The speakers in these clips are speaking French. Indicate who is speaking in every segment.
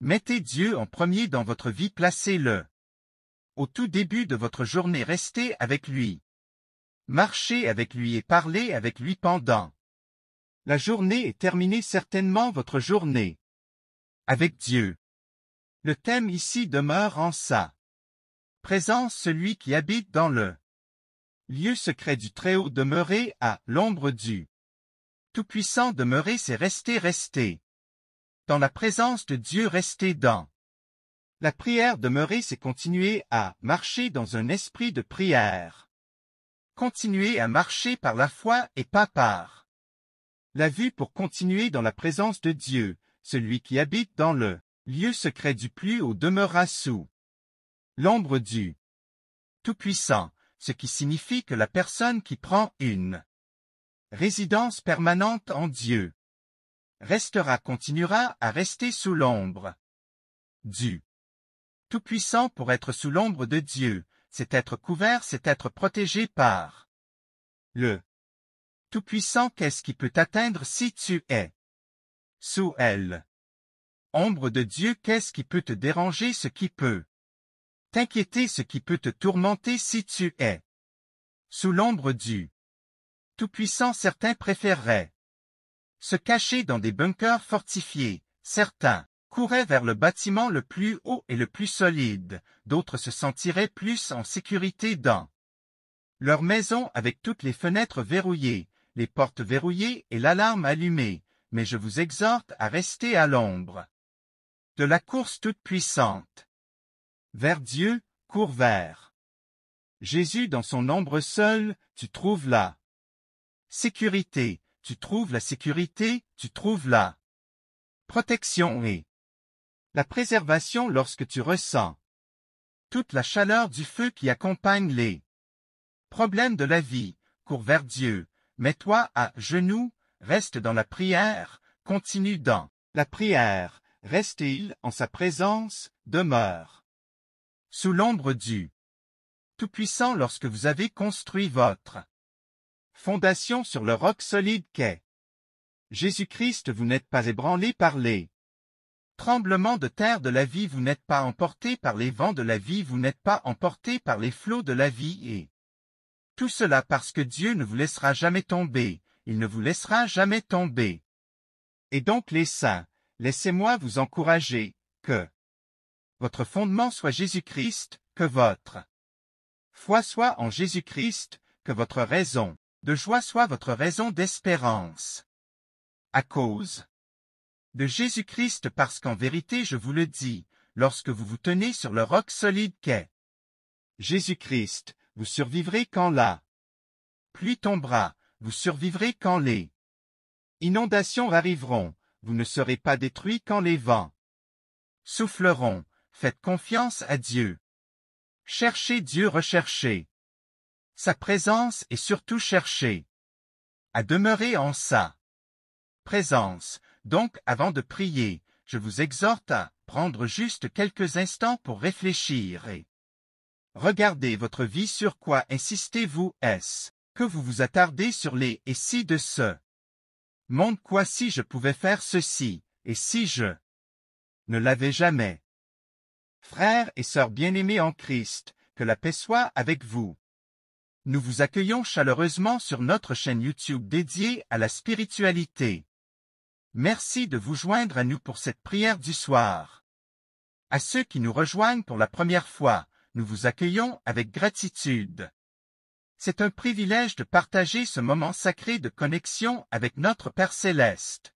Speaker 1: Mettez Dieu en premier dans votre vie, placez-le. Au tout début de votre journée, restez avec lui. Marchez avec lui et parlez avec lui pendant. La journée est terminée certainement votre journée. Avec Dieu. Le thème ici demeure en ça. présence celui qui habite dans le lieu secret du Très-Haut demeuré à l'ombre du Tout-Puissant demeurer c'est rester rester dans la présence de Dieu restez dans. La prière demeurée c'est continuer à marcher dans un esprit de prière. Continuer à marcher par la foi et pas par la vue pour continuer dans la présence de Dieu, celui qui habite dans le lieu secret du plus haut demeura sous l'ombre du Tout-Puissant, ce qui signifie que la personne qui prend une résidence permanente en Dieu restera continuera à rester sous l'ombre du Tout-Puissant pour être sous l'ombre de Dieu, c'est être couvert, c'est être protégé par le Tout-Puissant qu'est-ce qui peut t'atteindre si tu es sous elle. Ombre de Dieu qu'est-ce qui peut te déranger ce qui peut t'inquiéter ce qui peut te tourmenter si tu es sous l'ombre du Tout-Puissant certains préféreraient se cacher dans des bunkers fortifiés, certains couraient vers le bâtiment le plus haut et le plus solide, d'autres se sentiraient plus en sécurité dans leur maison avec toutes les fenêtres verrouillées, les portes verrouillées et l'alarme allumée, mais je vous exhorte à rester à l'ombre de la course toute puissante. Vers Dieu, cours vers. Jésus dans son ombre seul, tu trouves là sécurité, tu trouves la sécurité, tu trouves la protection et la préservation lorsque tu ressens toute la chaleur du feu qui accompagne les problèmes de la vie, cours vers Dieu, mets-toi à genoux, reste dans la prière, continue dans la prière, reste il en sa présence, demeure sous l'ombre du Tout-Puissant lorsque vous avez construit votre fondation sur le roc solide qu'est Jésus-Christ vous n'êtes pas ébranlé par les tremblements de terre de la vie vous n'êtes pas emporté par les vents de la vie vous n'êtes pas emporté par les flots de la vie et tout cela parce que Dieu ne vous laissera jamais tomber, il ne vous laissera jamais tomber. Et donc les saints, laissez-moi vous encourager, que votre fondement soit Jésus-Christ, que votre foi soit en Jésus-Christ, que votre raison de joie soit votre raison d'espérance. À cause de Jésus-Christ parce qu'en vérité je vous le dis, lorsque vous vous tenez sur le roc solide qu'est Jésus-Christ, vous survivrez quand la pluie tombera, vous survivrez quand les inondations arriveront, vous ne serez pas détruits quand les vents souffleront, faites confiance à Dieu. Cherchez Dieu recherchez. Sa présence est surtout cherchée. À demeurer en sa présence. Donc, avant de prier, je vous exhorte à prendre juste quelques instants pour réfléchir et regardez votre vie sur quoi insistez-vous est-ce que vous vous attardez sur les et si de ce monde quoi si je pouvais faire ceci et si je ne l'avais jamais. Frères et sœurs bien-aimés en Christ, que la paix soit avec vous nous vous accueillons chaleureusement sur notre chaîne YouTube dédiée à la spiritualité. Merci de vous joindre à nous pour cette prière du soir. À ceux qui nous rejoignent pour la première fois, nous vous accueillons avec gratitude. C'est un privilège de partager ce moment sacré de connexion avec notre Père céleste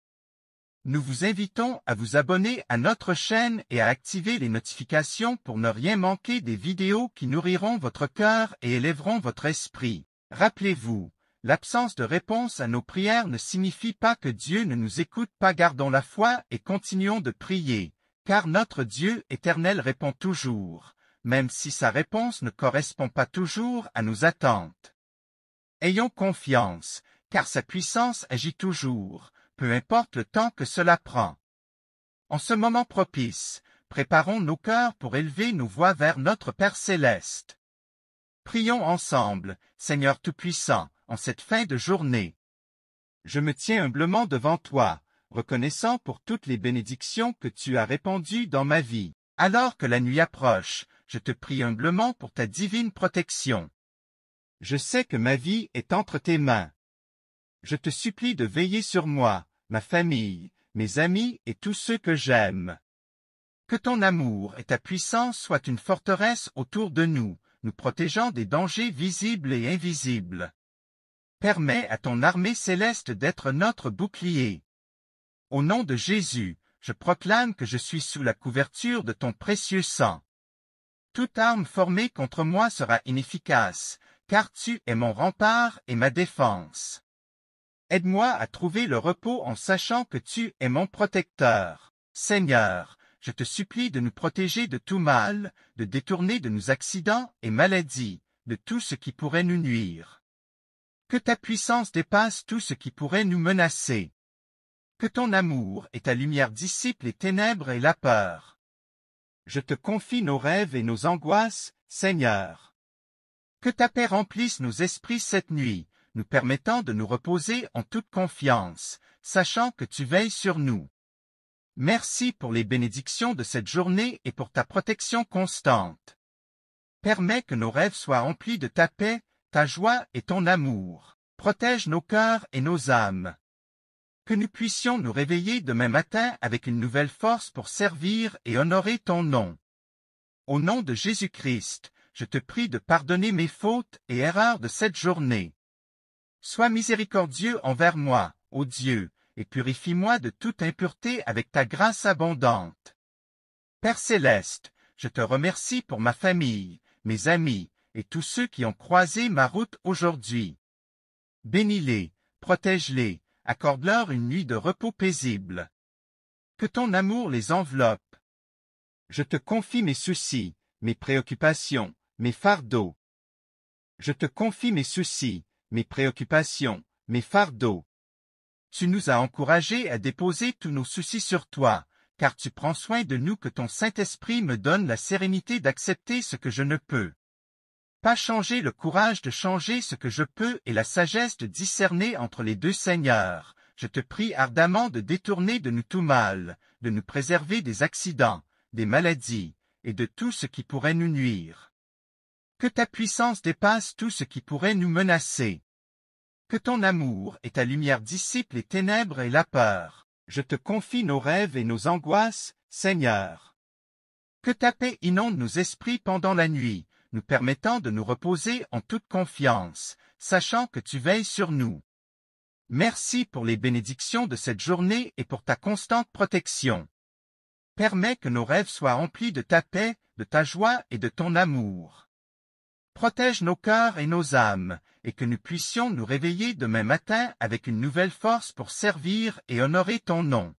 Speaker 1: nous vous invitons à vous abonner à notre chaîne et à activer les notifications pour ne rien manquer des vidéos qui nourriront votre cœur et élèveront votre esprit. Rappelez-vous, l'absence de réponse à nos prières ne signifie pas que Dieu ne nous écoute pas. Gardons la foi et continuons de prier, car notre Dieu éternel répond toujours, même si sa réponse ne correspond pas toujours à nos attentes. Ayons confiance, car sa puissance agit toujours peu importe le temps que cela prend. En ce moment propice, préparons nos cœurs pour élever nos voix vers notre Père céleste. Prions ensemble, Seigneur Tout-Puissant, en cette fin de journée. Je me tiens humblement devant toi, reconnaissant pour toutes les bénédictions que tu as répandues dans ma vie. Alors que la nuit approche, je te prie humblement pour ta divine protection. Je sais que ma vie est entre tes mains. Je te supplie de veiller sur moi, ma famille, mes amis et tous ceux que j'aime. Que ton amour et ta puissance soient une forteresse autour de nous, nous protégeant des dangers visibles et invisibles. Permets à ton armée céleste d'être notre bouclier. Au nom de Jésus, je proclame que je suis sous la couverture de ton précieux sang. Toute arme formée contre moi sera inefficace, car tu es mon rempart et ma défense. Aide-moi à trouver le repos en sachant que tu es mon protecteur. Seigneur, je te supplie de nous protéger de tout mal, de détourner de nos accidents et maladies, de tout ce qui pourrait nous nuire. Que ta puissance dépasse tout ce qui pourrait nous menacer. Que ton amour et ta lumière dissipent les ténèbres et la peur. Je te confie nos rêves et nos angoisses, Seigneur. Que ta paix remplisse nos esprits cette nuit, nous permettant de nous reposer en toute confiance, sachant que tu veilles sur nous. Merci pour les bénédictions de cette journée et pour ta protection constante. Permets que nos rêves soient remplis de ta paix, ta joie et ton amour. Protège nos cœurs et nos âmes. Que nous puissions nous réveiller demain matin avec une nouvelle force pour servir et honorer ton nom. Au nom de Jésus-Christ, je te prie de pardonner mes fautes et erreurs de cette journée. Sois miséricordieux envers moi, ô Dieu, et purifie-moi de toute impureté avec ta grâce abondante. Père céleste, je te remercie pour ma famille, mes amis, et tous ceux qui ont croisé ma route aujourd'hui. Bénis-les, protège-les, accorde-leur une nuit de repos paisible. Que ton amour les enveloppe. Je te confie mes soucis, mes préoccupations, mes fardeaux. Je te confie mes soucis, mes préoccupations, mes fardeaux. Tu nous as encouragés à déposer tous nos soucis sur toi, car tu prends soin de nous que ton Saint-Esprit me donne la sérénité d'accepter ce que je ne peux. Pas changer le courage de changer ce que je peux et la sagesse de discerner entre les deux seigneurs. Je te prie ardemment de détourner de nous tout mal, de nous préserver des accidents, des maladies, et de tout ce qui pourrait nous nuire. Que ta puissance dépasse tout ce qui pourrait nous menacer. Que ton amour et ta lumière dissipent les ténèbres et la peur. Je te confie nos rêves et nos angoisses, Seigneur. Que ta paix inonde nos esprits pendant la nuit, nous permettant de nous reposer en toute confiance, sachant que tu veilles sur nous. Merci pour les bénédictions de cette journée et pour ta constante protection. Permets que nos rêves soient remplis de ta paix, de ta joie et de ton amour. Protège nos cœurs et nos âmes, et que nous puissions nous réveiller demain matin avec une nouvelle force pour servir et honorer ton nom.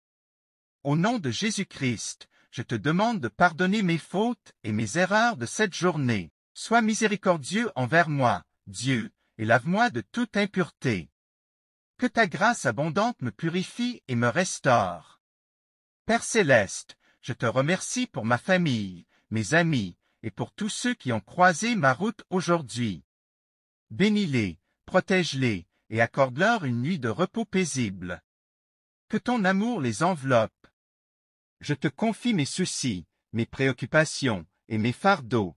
Speaker 1: Au nom de Jésus-Christ, je te demande de pardonner mes fautes et mes erreurs de cette journée. Sois miséricordieux envers moi, Dieu, et lave-moi de toute impureté. Que ta grâce abondante me purifie et me restaure. Père céleste, je te remercie pour ma famille, mes amis, et pour tous ceux qui ont croisé ma route aujourd'hui. Bénis-les, protège-les, et accorde-leur une nuit de repos paisible. Que ton amour les enveloppe. Je te confie mes soucis, mes préoccupations, et mes fardeaux.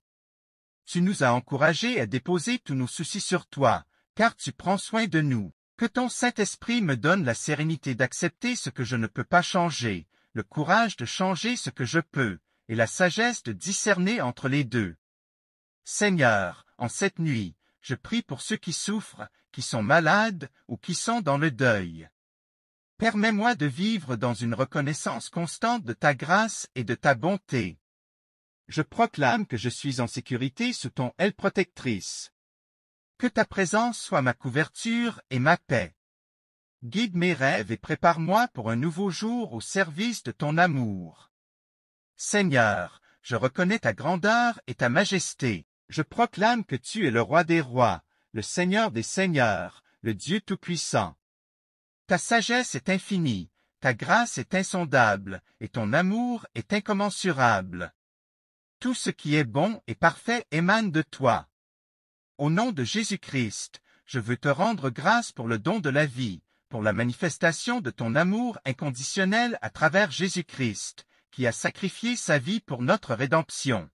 Speaker 1: Tu nous as encouragés à déposer tous nos soucis sur toi, car tu prends soin de nous. Que ton Saint-Esprit me donne la sérénité d'accepter ce que je ne peux pas changer, le courage de changer ce que je peux, et la sagesse de discerner entre les deux. Seigneur, en cette nuit, je prie pour ceux qui souffrent, qui sont malades ou qui sont dans le deuil. Permets-moi de vivre dans une reconnaissance constante de ta grâce et de ta bonté. Je proclame que je suis en sécurité sous ton aile protectrice. Que ta présence soit ma couverture et ma paix. Guide mes rêves et prépare-moi pour un nouveau jour au service de ton amour. Seigneur, je reconnais ta grandeur et ta majesté. Je proclame que tu es le roi des rois, le Seigneur des seigneurs, le Dieu tout-puissant. Ta sagesse est infinie, ta grâce est insondable, et ton amour est incommensurable. Tout ce qui est bon et parfait émane de toi. Au nom de Jésus-Christ, je veux te rendre grâce pour le don de la vie, pour la manifestation de ton amour inconditionnel à travers Jésus-Christ, qui a sacrifié sa vie pour notre rédemption.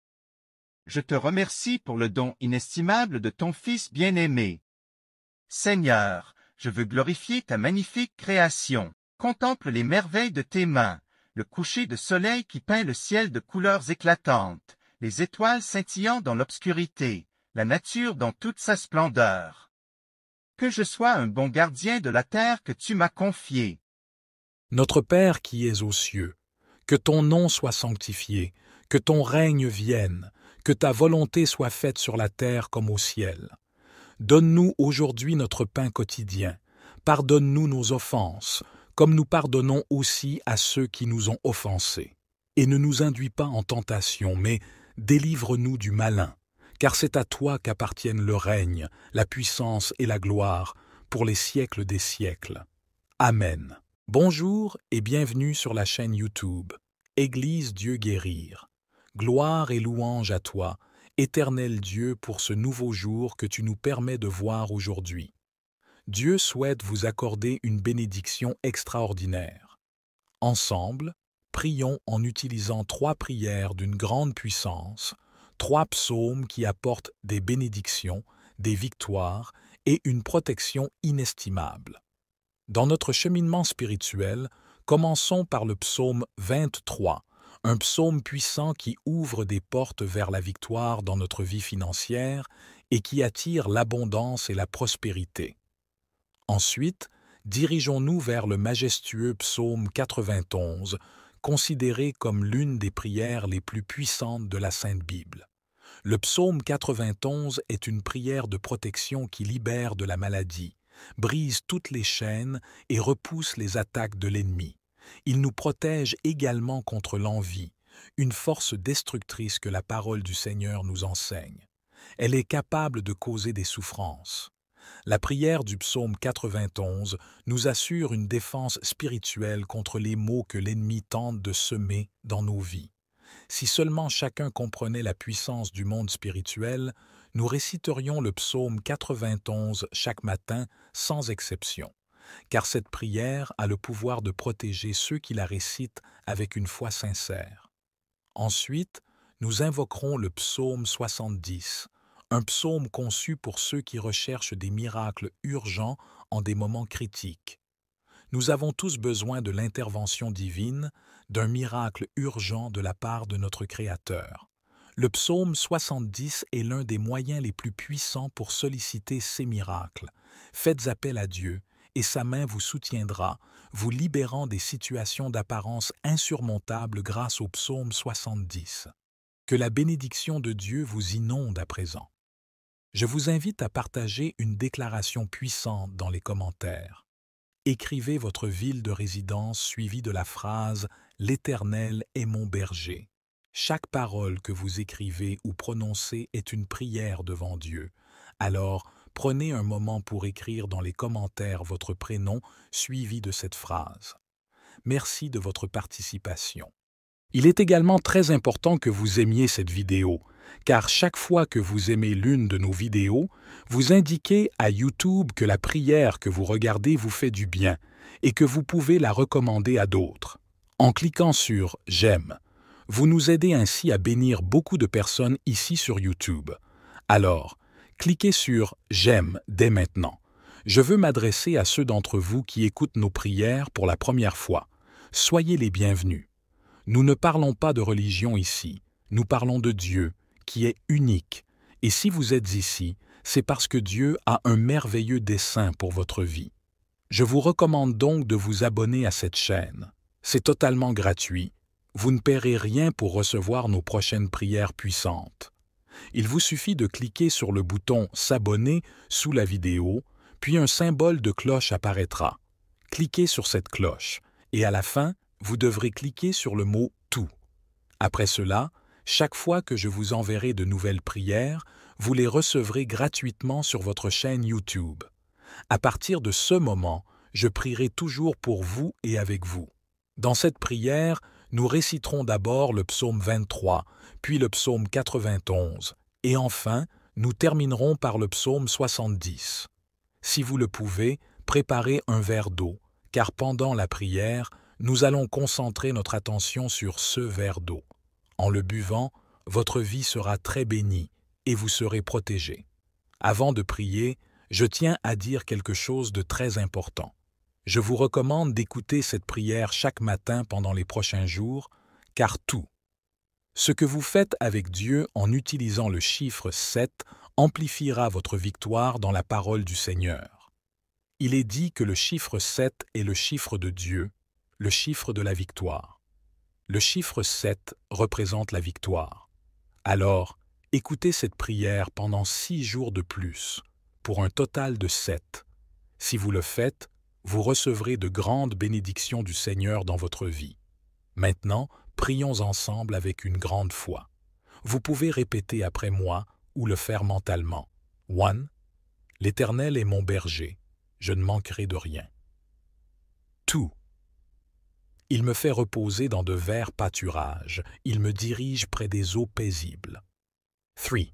Speaker 1: Je te remercie pour le don inestimable de ton Fils bien-aimé. Seigneur, je veux glorifier ta magnifique création. Contemple les merveilles de tes mains, le coucher de soleil qui peint le ciel de couleurs éclatantes, les étoiles scintillant dans l'obscurité, la nature dans toute sa splendeur. Que je sois un bon gardien de la terre que tu m'as
Speaker 2: confiée. Notre Père qui es aux cieux, que ton nom soit sanctifié, que ton règne vienne, que ta volonté soit faite sur la terre comme au ciel. Donne-nous aujourd'hui notre pain quotidien. Pardonne-nous nos offenses, comme nous pardonnons aussi à ceux qui nous ont offensés. Et ne nous induis pas en tentation, mais délivre-nous du malin, car c'est à toi qu'appartiennent le règne, la puissance et la gloire, pour les siècles des siècles. Amen. Bonjour et bienvenue sur la chaîne YouTube Église Dieu guérir. Gloire et louange à toi, éternel Dieu, pour ce nouveau jour que tu nous permets de voir aujourd'hui. Dieu souhaite vous accorder une bénédiction extraordinaire. Ensemble, prions en utilisant trois prières d'une grande puissance, trois psaumes qui apportent des bénédictions, des victoires et une protection inestimable. Dans notre cheminement spirituel, commençons par le psaume 23, un psaume puissant qui ouvre des portes vers la victoire dans notre vie financière et qui attire l'abondance et la prospérité. Ensuite, dirigeons-nous vers le majestueux psaume 91, considéré comme l'une des prières les plus puissantes de la Sainte Bible. Le psaume 91 est une prière de protection qui libère de la maladie, brise toutes les chaînes et repousse les attaques de l'ennemi. Il nous protège également contre l'envie, une force destructrice que la parole du Seigneur nous enseigne. Elle est capable de causer des souffrances. La prière du psaume 91 nous assure une défense spirituelle contre les maux que l'ennemi tente de semer dans nos vies. Si seulement chacun comprenait la puissance du monde spirituel, nous réciterions le psaume 91 chaque matin sans exception, car cette prière a le pouvoir de protéger ceux qui la récitent avec une foi sincère. Ensuite, nous invoquerons le psaume 70, un psaume conçu pour ceux qui recherchent des miracles urgents en des moments critiques. Nous avons tous besoin de l'intervention divine, d'un miracle urgent de la part de notre Créateur. Le psaume 70 est l'un des moyens les plus puissants pour solliciter ces miracles. Faites appel à Dieu, et sa main vous soutiendra, vous libérant des situations d'apparence insurmontables grâce au psaume 70. Que la bénédiction de Dieu vous inonde à présent. Je vous invite à partager une déclaration puissante dans les commentaires. Écrivez votre ville de résidence suivie de la phrase L'Éternel est mon berger. Chaque parole que vous écrivez ou prononcez est une prière devant Dieu. Alors, prenez un moment pour écrire dans les commentaires votre prénom suivi de cette phrase. Merci de votre participation. Il est également très important que vous aimiez cette vidéo, car chaque fois que vous aimez l'une de nos vidéos, vous indiquez à YouTube que la prière que vous regardez vous fait du bien et que vous pouvez la recommander à d'autres. En cliquant sur « J'aime », vous nous aidez ainsi à bénir beaucoup de personnes ici sur YouTube. Alors, cliquez sur « J'aime » dès maintenant. Je veux m'adresser à ceux d'entre vous qui écoutent nos prières pour la première fois. Soyez les bienvenus. Nous ne parlons pas de religion ici, nous parlons de Dieu, qui est unique. Et si vous êtes ici, c'est parce que Dieu a un merveilleux dessein pour votre vie. Je vous recommande donc de vous abonner à cette chaîne. C'est totalement gratuit vous ne paierez rien pour recevoir nos prochaines prières puissantes. Il vous suffit de cliquer sur le bouton S'abonner sous la vidéo, puis un symbole de cloche apparaîtra. Cliquez sur cette cloche, et à la fin, vous devrez cliquer sur le mot Tout. Après cela, chaque fois que je vous enverrai de nouvelles prières, vous les recevrez gratuitement sur votre chaîne YouTube. À partir de ce moment, je prierai toujours pour vous et avec vous. Dans cette prière, nous réciterons d'abord le psaume 23, puis le psaume 91, et enfin, nous terminerons par le psaume 70. Si vous le pouvez, préparez un verre d'eau, car pendant la prière, nous allons concentrer notre attention sur ce verre d'eau. En le buvant, votre vie sera très bénie et vous serez protégé. Avant de prier, je tiens à dire quelque chose de très important. Je vous recommande d'écouter cette prière chaque matin pendant les prochains jours, car tout, ce que vous faites avec Dieu en utilisant le chiffre 7 amplifiera votre victoire dans la parole du Seigneur. Il est dit que le chiffre 7 est le chiffre de Dieu, le chiffre de la victoire. Le chiffre 7 représente la victoire. Alors, écoutez cette prière pendant six jours de plus, pour un total de sept. Si vous le faites, vous recevrez de grandes bénédictions du Seigneur dans votre vie. Maintenant, prions ensemble avec une grande foi. Vous pouvez répéter après moi ou le faire mentalement. 1. L'Éternel est mon berger, je ne manquerai de rien. 2. Il me fait reposer dans de verts pâturages, il me dirige près des eaux paisibles. 3.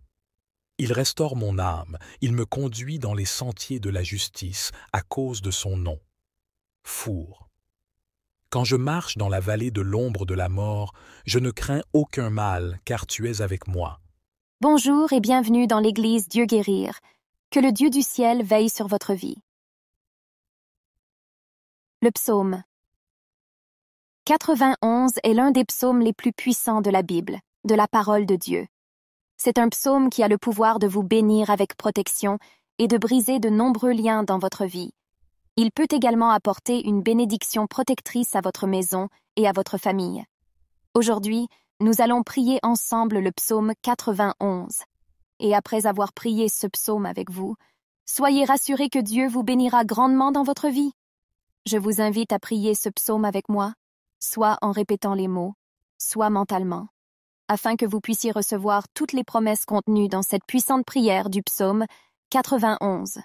Speaker 2: Il restaure mon âme, il me conduit dans les sentiers de la justice à cause de son nom. Four. Quand je marche dans la vallée de l'ombre de la mort, je ne crains aucun mal, car tu es avec moi.
Speaker 3: Bonjour et bienvenue dans l'Église Dieu guérir. Que le Dieu du ciel veille sur votre vie. Le psaume 91 est l'un des psaumes les plus puissants de la Bible, de la parole de Dieu. C'est un psaume qui a le pouvoir de vous bénir avec protection et de briser de nombreux liens dans votre vie. Il peut également apporter une bénédiction protectrice à votre maison et à votre famille. Aujourd'hui, nous allons prier ensemble le psaume 91. Et après avoir prié ce psaume avec vous, soyez rassurés que Dieu vous bénira grandement dans votre vie. Je vous invite à prier ce psaume avec moi, soit en répétant les mots, soit mentalement afin que vous puissiez recevoir toutes les promesses contenues dans cette puissante prière du psaume 91.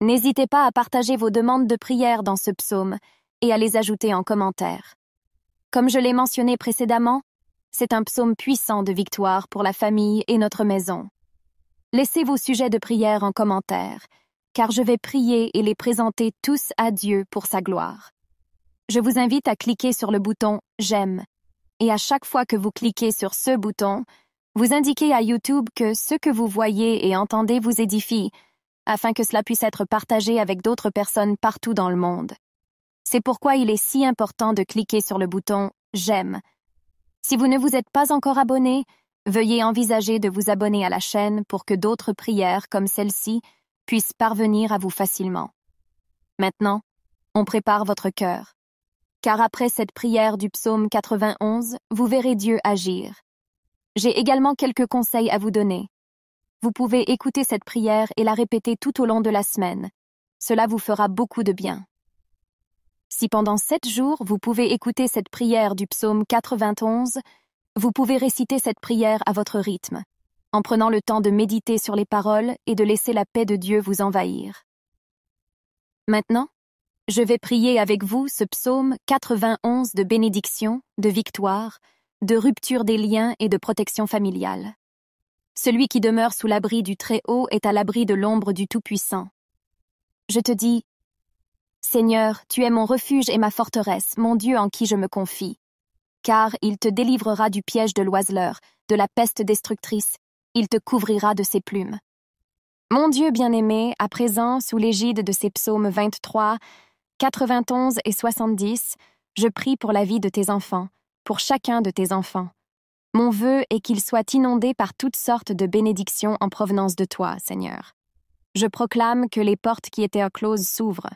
Speaker 3: N'hésitez pas à partager vos demandes de prière dans ce psaume et à les ajouter en commentaire. Comme je l'ai mentionné précédemment, c'est un psaume puissant de victoire pour la famille et notre maison. Laissez vos sujets de prière en commentaire, car je vais prier et les présenter tous à Dieu pour sa gloire. Je vous invite à cliquer sur le bouton J'aime et à chaque fois que vous cliquez sur ce bouton, vous indiquez à YouTube que ce que vous voyez et entendez vous édifie, afin que cela puisse être partagé avec d'autres personnes partout dans le monde. C'est pourquoi il est si important de cliquer sur le bouton J'aime. Si vous ne vous êtes pas encore abonné, veuillez envisager de vous abonner à la chaîne pour que d'autres prières comme celle-ci puissent parvenir à vous facilement. Maintenant, on prépare votre cœur car après cette prière du psaume 91, vous verrez Dieu agir. J'ai également quelques conseils à vous donner. Vous pouvez écouter cette prière et la répéter tout au long de la semaine. Cela vous fera beaucoup de bien. Si pendant sept jours vous pouvez écouter cette prière du psaume 91, vous pouvez réciter cette prière à votre rythme, en prenant le temps de méditer sur les paroles et de laisser la paix de Dieu vous envahir. Maintenant, je vais prier avec vous ce psaume 91 de bénédiction, de victoire, de rupture des liens et de protection familiale. Celui qui demeure sous l'abri du Très-Haut est à l'abri de l'ombre du Tout-Puissant. Je te dis, Seigneur, tu es mon refuge et ma forteresse, mon Dieu en qui je me confie. Car il te délivrera du piège de l'oiseleur, de la peste destructrice, il te couvrira de ses plumes. Mon Dieu bien-aimé, à présent, sous l'égide de ces psaumes 23, 91 et 70, je prie pour la vie de tes enfants, pour chacun de tes enfants. Mon vœu est qu'ils soient inondés par toutes sortes de bénédictions en provenance de toi, Seigneur. Je proclame que les portes qui étaient closes s'ouvrent.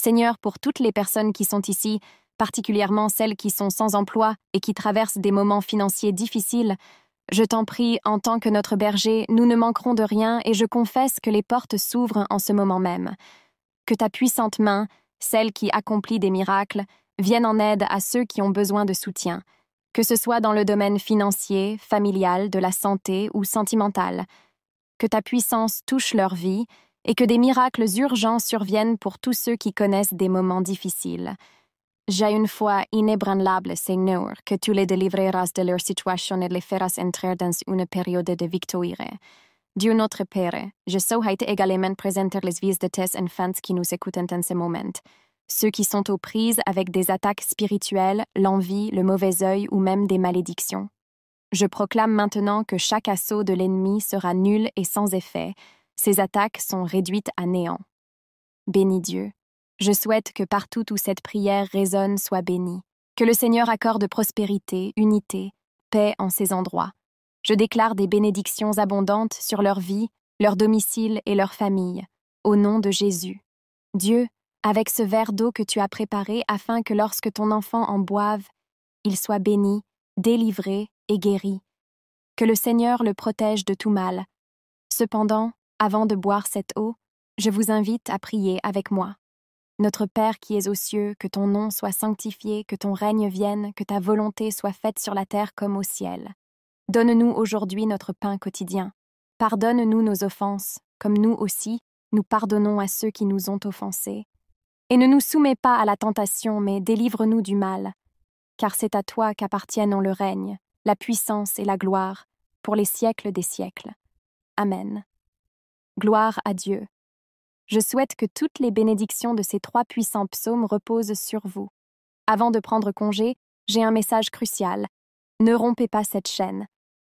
Speaker 3: Seigneur, pour toutes les personnes qui sont ici, particulièrement celles qui sont sans emploi et qui traversent des moments financiers difficiles, je t'en prie, en tant que notre berger, nous ne manquerons de rien et je confesse que les portes s'ouvrent en ce moment même. Que ta puissante main, celles qui accomplit des miracles, viennent en aide à ceux qui ont besoin de soutien, que ce soit dans le domaine financier, familial, de la santé ou sentimental. Que ta puissance touche leur vie et que des miracles urgents surviennent pour tous ceux qui connaissent des moments difficiles. J'ai une foi inébranlable, Seigneur, que tu les délivreras de leur situation et les feras entrer dans une période de victoire. Dieu notre Père, je souhaite également présenter les vies de tes enfants qui nous écoutent en ce moment, ceux qui sont aux prises avec des attaques spirituelles, l'envie, le mauvais œil ou même des malédictions. Je proclame maintenant que chaque assaut de l'ennemi sera nul et sans effet, ces attaques sont réduites à néant. Béni Dieu, je souhaite que partout où cette prière résonne soit bénie, que le Seigneur accorde prospérité, unité, paix en ces endroits, je déclare des bénédictions abondantes sur leur vie, leur domicile et leur famille, au nom de Jésus. Dieu, avec ce verre d'eau que tu as préparé afin que lorsque ton enfant en boive, il soit béni, délivré et guéri. Que le Seigneur le protège de tout mal. Cependant, avant de boire cette eau, je vous invite à prier avec moi. Notre Père qui es aux cieux, que ton nom soit sanctifié, que ton règne vienne, que ta volonté soit faite sur la terre comme au ciel. Donne-nous aujourd'hui notre pain quotidien. Pardonne-nous nos offenses, comme nous aussi, nous pardonnons à ceux qui nous ont offensés. Et ne nous soumets pas à la tentation, mais délivre-nous du mal, car c'est à toi qu'appartiennent le règne, la puissance et la gloire, pour les siècles des siècles. Amen. Gloire à Dieu. Je souhaite que toutes les bénédictions de ces trois puissants psaumes reposent sur vous. Avant de prendre congé, j'ai un message crucial. Ne rompez pas cette chaîne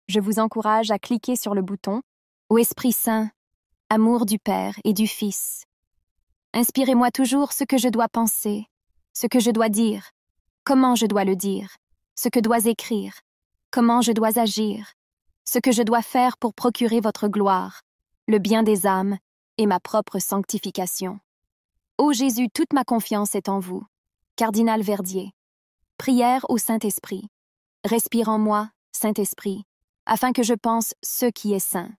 Speaker 3: je vous encourage à cliquer sur le bouton Ô Esprit Saint, amour du Père et du Fils. Inspirez-moi toujours ce que je dois penser, ce que je dois dire, comment je dois le dire, ce que dois écrire, comment je dois agir, ce que je dois faire pour procurer votre gloire, le bien des âmes et ma propre sanctification. Ô Jésus, toute ma confiance est en vous. Cardinal Verdier. Prière au Saint-Esprit. Respire en moi, Saint-Esprit afin que je pense ce qui est saint.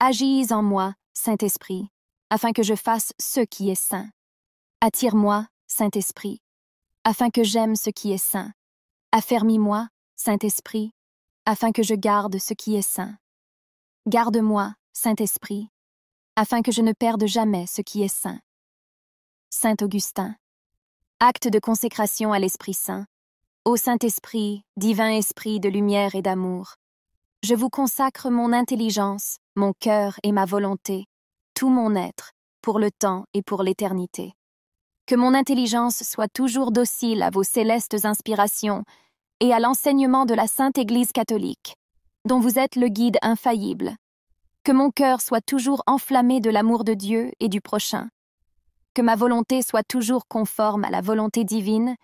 Speaker 3: Agis en moi, Saint-Esprit, afin que je fasse ce qui est saint. Attire-moi, Saint-Esprit, afin que j'aime ce qui est saint. Affermis-moi, Saint-Esprit, afin que je garde ce qui est saint. Garde-moi, Saint-Esprit, afin que je ne perde jamais ce qui est saint. Saint Augustin. Acte de consécration à l'Esprit Saint. Ô Saint-Esprit, divin Esprit de lumière et d'amour, je vous consacre mon intelligence, mon cœur et ma volonté, tout mon être, pour le temps et pour l'éternité. Que mon intelligence soit toujours docile à vos célestes inspirations et à l'enseignement de la Sainte Église catholique, dont vous êtes le guide infaillible. Que mon cœur soit toujours enflammé de l'amour de Dieu et du prochain. Que ma volonté soit toujours conforme à la volonté divine,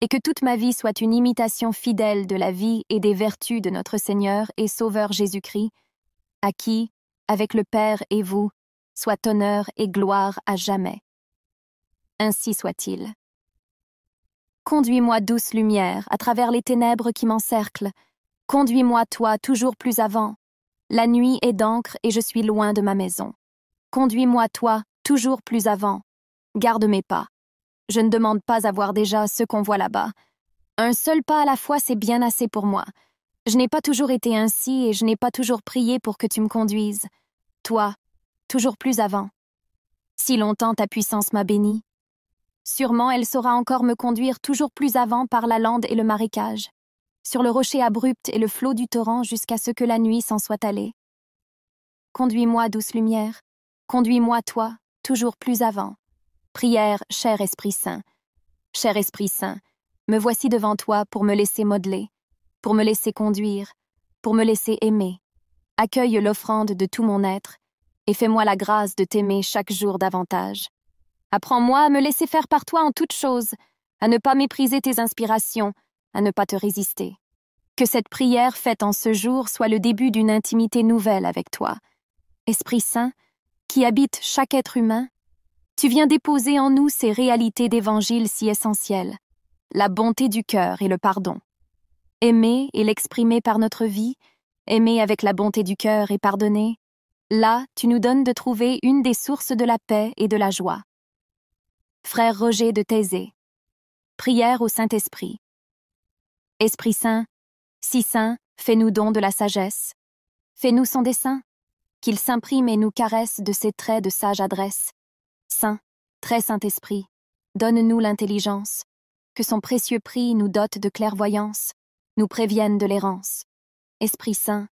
Speaker 3: et que toute ma vie soit une imitation fidèle de la vie et des vertus de notre Seigneur et Sauveur Jésus-Christ, à qui, avec le Père et vous, soit honneur et gloire à jamais. Ainsi soit-il. Conduis-moi, douce lumière, à travers les ténèbres qui m'encerclent. Conduis-moi, toi, toujours plus avant. La nuit est d'encre et je suis loin de ma maison. Conduis-moi, toi, toujours plus avant. Garde mes pas. Je ne demande pas à voir déjà ce qu'on voit là-bas. Un seul pas à la fois, c'est bien assez pour moi. Je n'ai pas toujours été ainsi et je n'ai pas toujours prié pour que tu me conduises. Toi, toujours plus avant. Si longtemps ta puissance m'a béni. Sûrement elle saura encore me conduire toujours plus avant par la lande et le marécage, sur le rocher abrupt et le flot du torrent jusqu'à ce que la nuit s'en soit allée. Conduis-moi, douce lumière, conduis-moi, toi, toujours plus avant. Prière, cher Esprit Saint. Cher Esprit Saint, me voici devant toi pour me laisser modeler, pour me laisser conduire, pour me laisser aimer. Accueille l'offrande de tout mon être, et fais-moi la grâce de t'aimer chaque jour davantage. Apprends-moi à me laisser faire par toi en toutes choses, à ne pas mépriser tes inspirations, à ne pas te résister. Que cette prière faite en ce jour soit le début d'une intimité nouvelle avec toi. Esprit Saint, qui habite chaque être humain, tu viens déposer en nous ces réalités d'Évangile si essentielles, la bonté du cœur et le pardon. Aimer et l'exprimer par notre vie, aimer avec la bonté du cœur et pardonner, là tu nous donnes de trouver une des sources de la paix et de la joie. Frère Roger de Thésée. Prière au Saint-Esprit. Esprit Saint, si saint, fais-nous don de la sagesse. Fais-nous son dessein, qu'il s'imprime et nous caresse de ses traits de sage adresse. Saint, très Saint-Esprit, donne-nous l'intelligence, que son précieux prix nous dote de clairvoyance, nous prévienne de l'errance. Esprit Saint,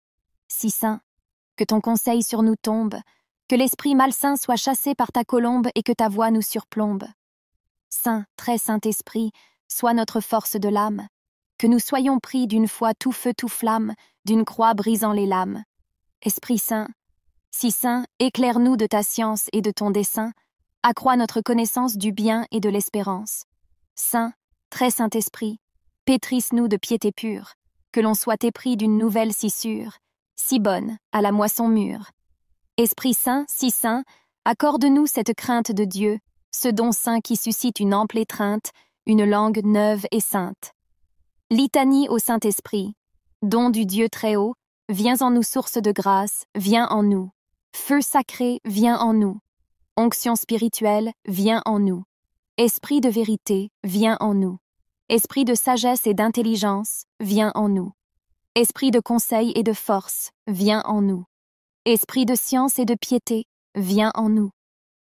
Speaker 3: si saint, que ton conseil sur nous tombe, que l'esprit malsain soit chassé par ta colombe et que ta voix nous surplombe. Saint, très Saint-Esprit, sois notre force de l'âme, que nous soyons pris d'une foi tout feu, tout flamme, d'une croix brisant les lames. Esprit Saint, si saint, éclaire-nous de ta science et de ton dessein, accroît notre connaissance du bien et de l'espérance. Saint, très Saint-Esprit, pétrisse-nous de piété pure, que l'on soit épris d'une nouvelle si sûre, si bonne, à la moisson mûre. Esprit Saint, si saint, accorde-nous cette crainte de Dieu, ce don saint qui suscite une ample étreinte, une langue neuve et sainte. Litanie au Saint-Esprit, don du Dieu très haut, viens en nous source de grâce, viens en nous. Feu sacré, viens en nous. Onction spirituelle, viens en nous. Esprit de vérité, viens en nous. Esprit de sagesse et d'intelligence, viens en nous. Esprit de conseil et de force, viens en nous. Esprit de science et de piété, viens en nous.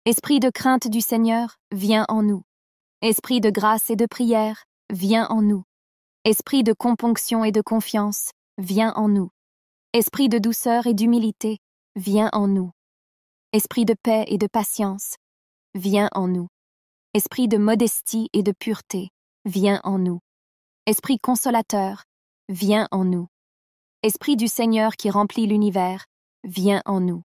Speaker 3: Esprit de crainte du Seigneur, viens en nous. Esprit de grâce et de prière, viens en nous. Esprit de componction et de confiance, viens en nous. Esprit de douceur et d'humilité, viens en nous esprit de paix et de patience, viens en nous. Esprit de modestie et de pureté, viens en nous. Esprit consolateur, viens en nous. Esprit du Seigneur qui remplit l'univers, viens en nous.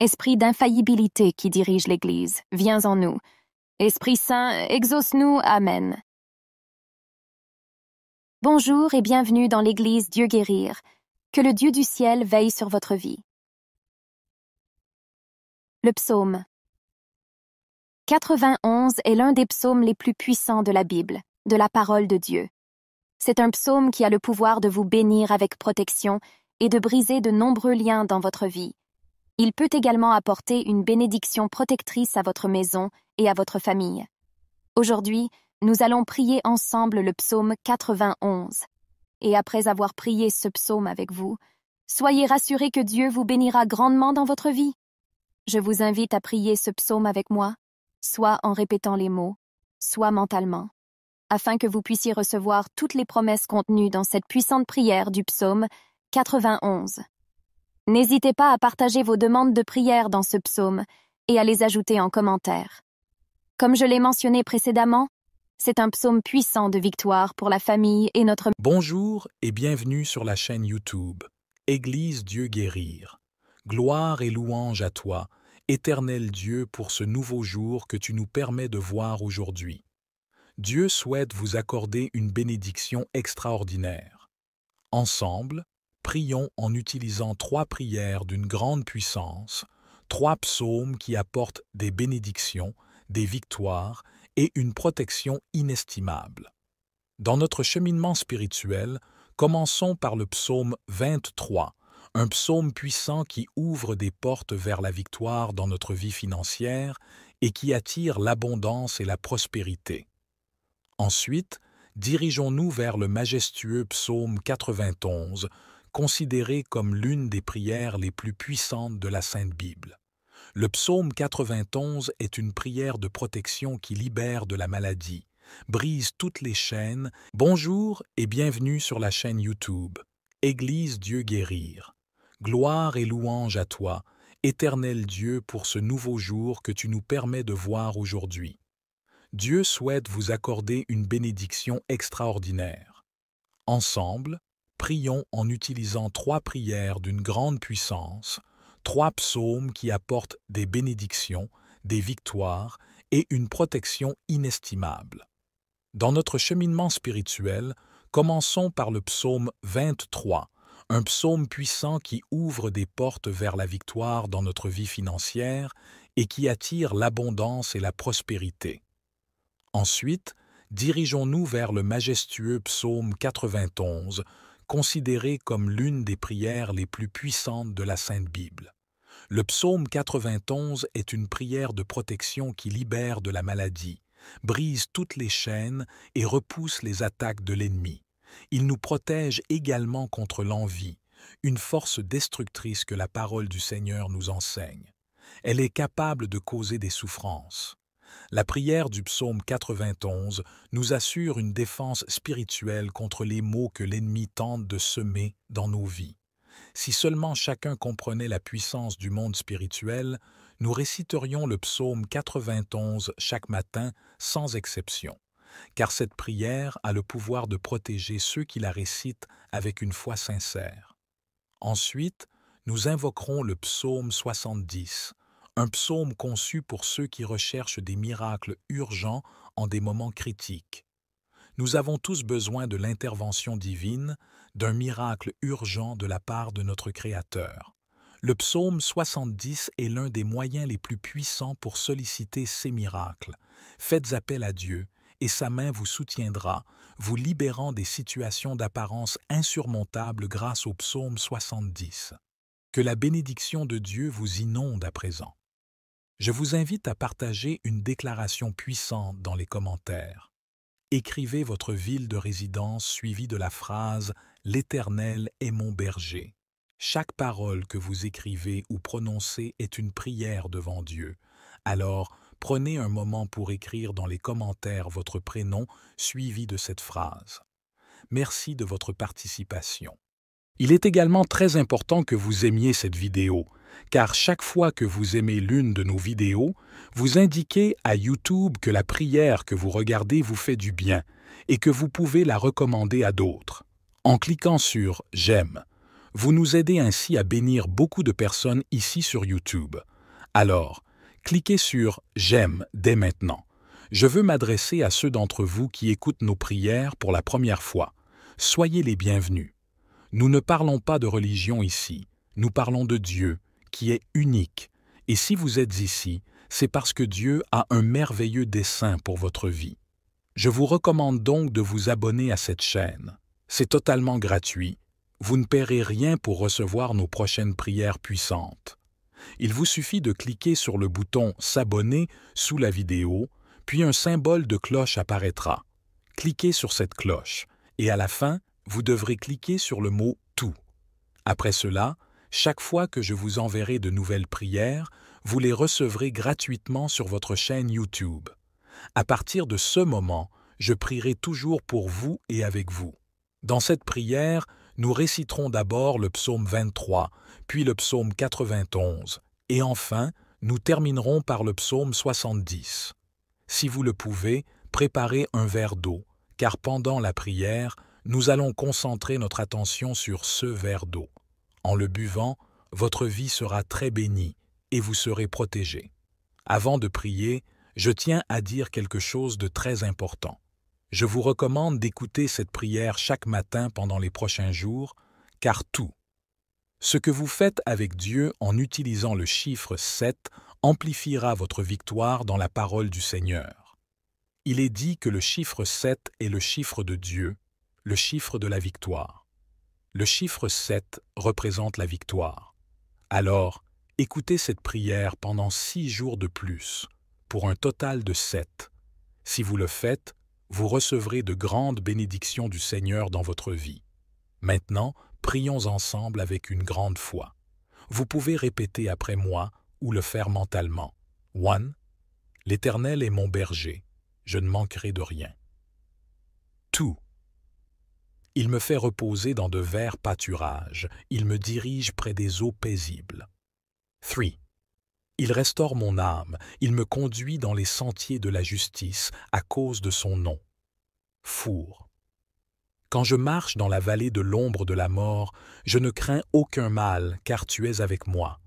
Speaker 3: Esprit d'infaillibilité qui dirige l'Église, viens en nous. Esprit Saint, exauce-nous, Amen. Bonjour et bienvenue dans l'Église Dieu guérir. Que le Dieu du ciel veille sur votre vie. Le psaume 91 est l'un des psaumes les plus puissants de la Bible, de la parole de Dieu. C'est un psaume qui a le pouvoir de vous bénir avec protection et de briser de nombreux liens dans votre vie. Il peut également apporter une bénédiction protectrice à votre maison et à votre famille. Aujourd'hui, nous allons prier ensemble le psaume 91. Et après avoir prié ce psaume avec vous, soyez rassurés que Dieu vous bénira grandement dans votre vie. Je vous invite à prier ce psaume avec moi, soit en répétant les mots, soit mentalement, afin que vous puissiez recevoir toutes les promesses contenues dans cette puissante prière du psaume 91. N'hésitez pas à partager vos demandes de prière dans ce psaume et à les ajouter en commentaire. Comme je l'ai mentionné précédemment, c'est un psaume puissant de victoire pour la famille et notre... Bonjour
Speaker 2: et bienvenue sur la chaîne YouTube Église Dieu guérir. Gloire et louange à toi, éternel Dieu, pour ce nouveau jour que tu nous permets de voir aujourd'hui. Dieu souhaite vous accorder une bénédiction extraordinaire. Ensemble, prions en utilisant trois prières d'une grande puissance, trois psaumes qui apportent des bénédictions, des victoires et une protection inestimable. Dans notre cheminement spirituel, commençons par le psaume 23, un psaume puissant qui ouvre des portes vers la victoire dans notre vie financière et qui attire l'abondance et la prospérité. Ensuite, dirigeons-nous vers le majestueux psaume 91, considéré comme l'une des prières les plus puissantes de la Sainte Bible. Le psaume 91 est une prière de protection qui libère de la maladie, brise toutes les chaînes. Bonjour et bienvenue sur la chaîne YouTube. Église Dieu guérir. Gloire et louange à toi, éternel Dieu, pour ce nouveau jour que tu nous permets de voir aujourd'hui. Dieu souhaite vous accorder une bénédiction extraordinaire. Ensemble, prions en utilisant trois prières d'une grande puissance, trois psaumes qui apportent des bénédictions, des victoires et une protection inestimable. Dans notre cheminement spirituel, commençons par le psaume 23, un psaume puissant qui ouvre des portes vers la victoire dans notre vie financière et qui attire l'abondance et la prospérité. Ensuite, dirigeons-nous vers le majestueux psaume 91, considéré comme l'une des prières les plus puissantes de la Sainte Bible. Le psaume 91 est une prière de protection qui libère de la maladie, brise toutes les chaînes et repousse les attaques de l'ennemi. Il nous protège également contre l'envie, une force destructrice que la parole du Seigneur nous enseigne. Elle est capable de causer des souffrances. La prière du psaume 91 nous assure une défense spirituelle contre les maux que l'ennemi tente de semer dans nos vies. Si seulement chacun comprenait la puissance du monde spirituel, nous réciterions le psaume 91 chaque matin sans exception car cette prière a le pouvoir de protéger ceux qui la récitent avec une foi sincère. Ensuite, nous invoquerons le psaume 70, un psaume conçu pour ceux qui recherchent des miracles urgents en des moments critiques. Nous avons tous besoin de l'intervention divine, d'un miracle urgent de la part de notre Créateur. Le psaume 70 est l'un des moyens les plus puissants pour solliciter ces miracles. Faites appel à Dieu, et sa main vous soutiendra, vous libérant des situations d'apparence insurmontables grâce au psaume 70. Que la bénédiction de Dieu vous inonde à présent. Je vous invite à partager une déclaration puissante dans les commentaires. Écrivez votre ville de résidence suivie de la phrase « L'Éternel est mon berger ». Chaque parole que vous écrivez ou prononcez est une prière devant Dieu. Alors, prenez un moment pour écrire dans les commentaires votre prénom suivi de cette phrase. Merci de votre participation. Il est également très important que vous aimiez cette vidéo, car chaque fois que vous aimez l'une de nos vidéos, vous indiquez à YouTube que la prière que vous regardez vous fait du bien et que vous pouvez la recommander à d'autres. En cliquant sur « J'aime », vous nous aidez ainsi à bénir beaucoup de personnes ici sur YouTube. Alors, cliquez sur J'aime dès maintenant. Je veux m'adresser à ceux d'entre vous qui écoutent nos prières pour la première fois. Soyez les bienvenus. Nous ne parlons pas de religion ici, nous parlons de Dieu, qui est unique. Et si vous êtes ici, c'est parce que Dieu a un merveilleux dessein pour votre vie. Je vous recommande donc de vous abonner à cette chaîne. C'est totalement gratuit. Vous ne paierez rien pour recevoir nos prochaines prières puissantes il vous suffit de cliquer sur le bouton S'abonner sous la vidéo, puis un symbole de cloche apparaîtra. Cliquez sur cette cloche et à la fin, vous devrez cliquer sur le mot Tout. Après cela, chaque fois que je vous enverrai de nouvelles prières, vous les recevrez gratuitement sur votre chaîne YouTube. À partir de ce moment, je prierai toujours pour vous et avec vous. Dans cette prière, nous réciterons d'abord le psaume 23, puis le psaume 91, et enfin, nous terminerons par le psaume 70. Si vous le pouvez, préparez un verre d'eau, car pendant la prière, nous allons concentrer notre attention sur ce verre d'eau. En le buvant, votre vie sera très bénie et vous serez protégé. Avant de prier, je tiens à dire quelque chose de très important. Je vous recommande d'écouter cette prière chaque matin pendant les prochains jours, car tout, ce que vous faites avec Dieu en utilisant le chiffre 7 amplifiera votre victoire dans la parole du Seigneur. Il est dit que le chiffre 7 est le chiffre de Dieu, le chiffre de la victoire. Le chiffre 7 représente la victoire. Alors, écoutez cette prière pendant six jours de plus, pour un total de sept. Si vous le faites, vous recevrez de grandes bénédictions du Seigneur dans votre vie. Maintenant, prions ensemble avec une grande foi. Vous pouvez répéter après moi ou le faire mentalement. 1. L'Éternel est mon berger, je ne manquerai de rien. 2. Il me fait reposer dans de verts pâturages, il me dirige près des eaux paisibles. 3. Il restaure mon âme, il me conduit dans les sentiers de la justice à cause de son nom. Four. Quand je marche dans la vallée de l'ombre de la mort, je ne crains aucun mal, car tu es avec moi.